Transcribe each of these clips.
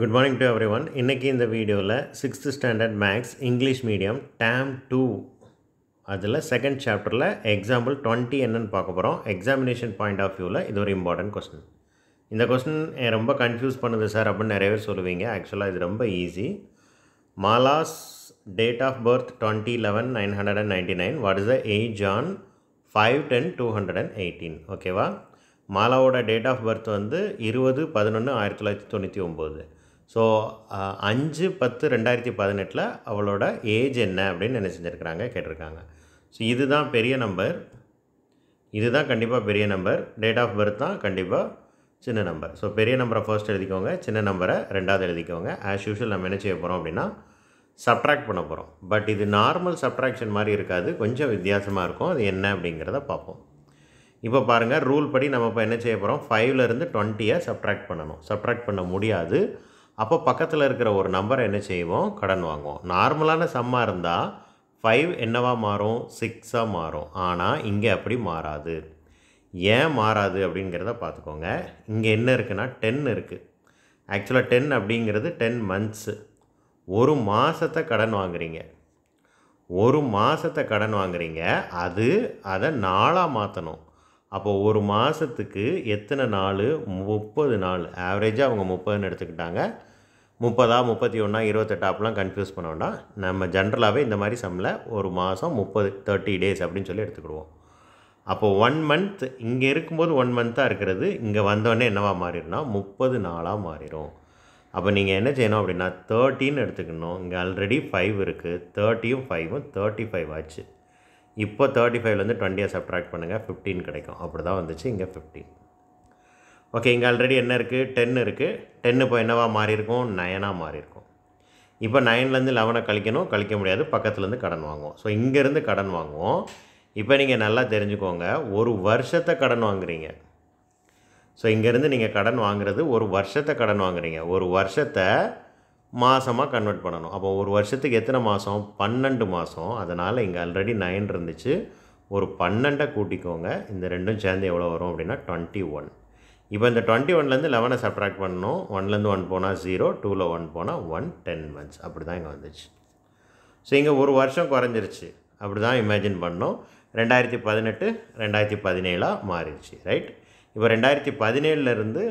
good morning to every one இன்றைக்கி இந்த வீடியோவில் sixth standard maths English medium term two அதில் செகண்ட் சாப்டரில் எக்ஸாம்பிள் டுவெண்ட்டி என்னன்னு பார்க்க போகிறோம் எக்ஸாமினேஷன் பாயிண்ட் ஆஃப் வியூவில் இது ஒரு இம்பார்ட்டன்ட் கொஸ்டின் இந்த கொஸ்டின் ரொம்ப கன்ஃபியூஸ் பண்ணுது சார் அப்படின்னு நிறைய பேர் சொல்லுவீங்க ஆக்சுவலாக இது ரொம்ப easy Mala's date of birth twenty eleven nine hundred and ninety nine what is the age on five ten two hundred and eighteen ஓகேவா மாலாவோட டேட் ஆஃப் பர்த் வந்து இருபது பதினொன்று ஆயிரத்தி தொள்ளாயிரத்தி தொண்ணூற்றி ஒம்பது ஸோ அஞ்சு பத்து ரெண்டாயிரத்தி பதினெட்டில் அவளோட ஏஜ் என்ன அப்படின்னு என்ன செஞ்சுருக்குறாங்க கேட்டிருக்காங்க ஸோ இதுதான் பெரிய நம்பர் இதுதான் கண்டிப்பாக பெரிய நம்பர் டேட் ஆஃப் பர்த் தான் கண்டிப்பாக சின்ன நம்பர் ஸோ பெரிய நம்பரை ஃபர்ஸ்ட் எழுதிக்கோங்க சின்ன நம்பரை ரெண்டாவது எழுதிக்கோங்க ஆஸ் யூஷுவல் நம்ம என்ன செய்ய போகிறோம் அப்படின்னா சப்ட்ராக்ட் பண்ண போகிறோம் பட் இது நார்மல் சப்ட்ராக்ஷன் மாதிரி இருக்காது கொஞ்சம் வித்தியாசமாக இருக்கும் அது என்ன அப்படிங்கிறத பார்ப்போம் இப்போ பாருங்கள் ரூல் படி நம்ம இப்போ என்ன செய்ய போகிறோம் ஃபைவ்லேருந்து டுவெண்ட்டியை சப்ட்ராக்ட் பண்ணணும் சப்ட்ராக்ட் பண்ண முடியாது அப்போ பக்கத்தில் இருக்கிற ஒரு நம்பரை என்ன செய்வோம் கடன் வாங்குவோம் நார்மலான சம்மாக இருந்தால் ஃபைவ் என்னவாக மாறும் சிக்ஸாக மாறும் ஆனால் இங்கே அப்படி மாறாது ஏன் மாறாது அப்படிங்கிறத பார்த்துக்கோங்க இங்கே என்ன இருக்குன்னா டென் இருக்குது ஆக்சுவலாக டென் அப்படிங்கிறது டென் மந்த்ஸு ஒரு மாதத்தை கடன் வாங்குறீங்க ஒரு மாதத்தை கடன் வாங்குறீங்க அது அதை நாளாக மாற்றணும் அப்போது ஒரு மாதத்துக்கு எத்தனை நாள் முப்பது நாள் ஆவரேஜாக அவங்க முப்பதுன்னு எடுத்துக்கிட்டாங்க முப்பதா முப்பத்தி ஒன்றா இருபத்தெட்டு அப்படிலாம் கன்ஃபியூஸ் பண்ண வேண்டாம் நம்ம ஜென்ரலாகவே இந்த மாதிரி சம்மில் ஒரு மாதம் முப்பது தேர்ட்டி டேஸ் அப்படின்னு சொல்லி எடுத்துக்கிடுவோம் அப்போது ஒன் மந்த் இங்கே இருக்கும்போது ஒன் மந்த்தாக இருக்கிறது இங்கே வந்தோடனே என்னவா மாறிடும்னா முப்பது நாளாக மாறிடும் அப்போ நீங்கள் என்ன செய்யணும் அப்படின்னா தேர்ட்டின்னு எடுத்துக்கணும் இங்கே ஆல்ரெடி ஃபைவ் இருக்குது தேர்ட்டியும் ஃபைவும் தேர்ட்டி ஃபைவ் ஆச்சு இப்போ தேர்ட்டி ஃபைவ்லேருந்து டுவெண்ட்டியாக சப்ட்ராக்ட் பண்ணுங்கள் ஃபிஃப்டீன் கிடைக்கும் அப்படி தான் வந்துச்சு இங்கே ஃபிஃப்டீன் ஓகே இங்கே ஆல்ரெடி என்ன இருக்குது டென் இருக்குது டென்னு இப்போ என்னவாக மாறியிருக்கும் நயனாக மாறியிருக்கும் இப்போ நைன்லேருந்து லெவனை கழிக்கணும் கழிக்க முடியாது பக்கத்துலேருந்து கடன் வாங்குவோம் ஸோ இங்கேருந்து கடன் வாங்குவோம் இப்போ நீங்கள் நல்லா தெரிஞ்சுக்கோங்க ஒரு வருஷத்தை கடன் வாங்குறீங்க ஸோ இங்கேருந்து நீங்கள் கடன் வாங்குறது ஒரு வருஷத்தை கடன் வாங்குறீங்க ஒரு வருஷத்தை மாதமாக கன்வெர்ட் பண்ணணும் அப்போ ஒரு வருஷத்துக்கு எத்தனை மாதம் பன்னெண்டு மாதம் அதனால் இங்கே ஆல்ரெடி நைன் இருந்துச்சு ஒரு பன்னெண்டை கூட்டிக்கோங்க இந்த ரெண்டும் சேர்ந்து எவ்வளோ வரும் அப்படின்னா டுவெண்ட்டி ஒன் இப்போ இந்த டுவெண்ட்டி ஒன்லேருந்து லெவனை சப்ராக்ட் பண்ணணும் ஒன்லேருந்து ஒன் போனால் ஜீரோ டூவில் ஒன் போனால் ஒன் டென் மந்த்ஸ் அப்படி தான் இங்கே வந்துச்சு ஸோ இங்கே ஒரு வருஷம் குறைஞ்சிருச்சு அப்படி தான் இமேஜின் பண்ணோம் ரெண்டாயிரத்தி பதினெட்டு ரெண்டாயிரத்தி பதினேழாக மாறிடுச்சு ரைட் இப்போ ரெண்டாயிரத்தி பதினேழுலேருந்து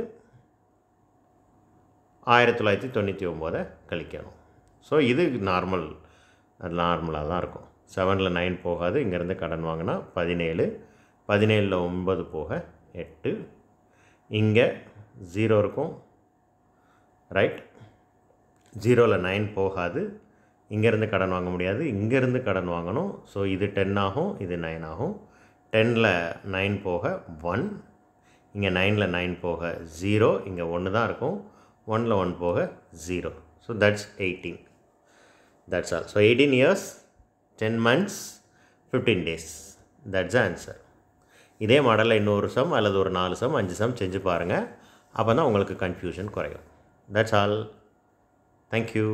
ஆயிரத்தி தொள்ளாயிரத்தி தொண்ணூற்றி ஒம்போதை கழிக்கணும் ஸோ இது நார்மல் அது நார்மலாக தான் இருக்கும் செவனில் நைன் போகாது இங்கேருந்து கடன் வாங்கினா பதினேழு பதினேழில் ஒன்பது போக எட்டு இங்கே ஜீரோ இருக்கும் ரைட் ஜீரோவில் நைன் போகாது இங்கேருந்து கடன் வாங்க முடியாது இங்கேருந்து கடன் வாங்கணும் ஸோ இது டென் ஆகும் இது நைன் ஆகும் டென்னில் நைன் போக ஒன் இங்கே நைனில் நைன் போக ஜீரோ இங்கே ஒன்று தான் இருக்கும் ஒனில் ஒன் போக zero so that's eighteen that's all so eighteen years ten months fifteen days that's answer இதே மாடலில் இன்னொரு சம் அல்லது ஒரு நாலு சம் அஞ்சு சம் செஞ்சு பாருங்கள் அப்போ தான் உங்களுக்கு கன்ஃபியூஷன் குறையும் தட்ஸ் ஆல் தேங்க்யூ